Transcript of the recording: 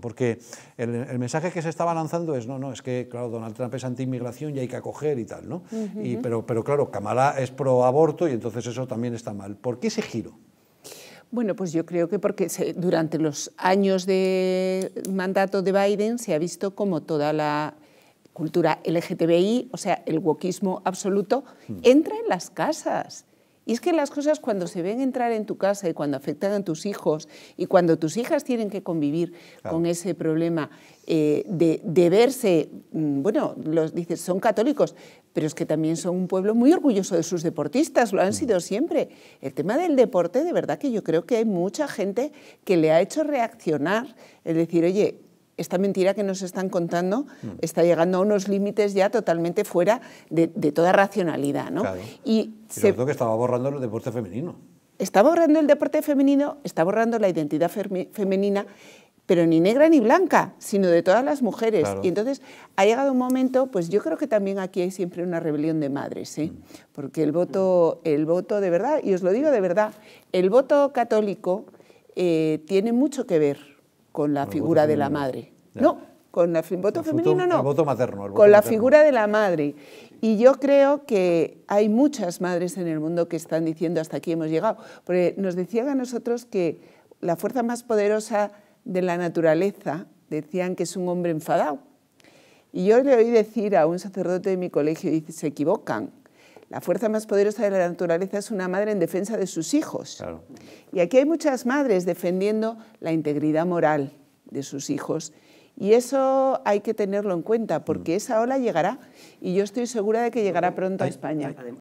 Porque el, mensaje que se estaba lanzando es, no, no, es que, claro, Donald Trump es anti-inmigración y hay que acoger y tal, ¿no? pero, claro, Kamala es pro-aborto y entonces eso también está mal. ¿Por qué ese giro? Bueno, pues yo creo que porque durante los años de mandato de Biden se ha visto como toda la cultura LGTBI, o sea, el wokismo absoluto, hmm. entra en las casas y es que las cosas cuando se ven entrar en tu casa y cuando afectan a tus hijos y cuando tus hijas tienen que convivir con ese problema eh, de, verse, mm, bueno, los dices, son católicos, pero es que también son un pueblo muy orgulloso de sus deportistas, lo han mm. sido siempre. El tema del deporte, de verdad que yo creo que hay mucha gente que le ha hecho reaccionar, es decir, oye, esta mentira que nos están contando mm. está llegando a unos límites ya totalmente fuera de, toda racionalidad. ¿no? Claro. Y, que estaba borrando el deporte femenino. Está borrando el deporte femenino, está borrando la identidad femenina, pero ni negra ni blanca, sino de todas las mujeres. Y entonces ha llegado un momento, pues yo creo que también aquí hay siempre una rebelión de madres, ¿eh? Mm. porque el voto, el voto de verdad, y os lo digo de verdad, el voto católico eh, tiene mucho que ver con la figura de la madre. No, con el voto femenino no. con la figura de la madre. Y yo creo que hay muchas madres en el mundo que están diciendo hasta aquí hemos llegado. Porque nos decían a nosotros que la fuerza más poderosa de la naturaleza, decían que es un hombre enfadado. Y yo le oí decir a un sacerdote de mi colegio, dice, se equivocan. La fuerza más poderosa de la naturaleza es una madre en defensa de sus hijos. Y aquí hay muchas madres defendiendo la integridad moral, de sus hijos. Y eso hay que tenerlo en cuenta, porque mm. esa ola llegará y yo estoy segura de que llegará pronto a España.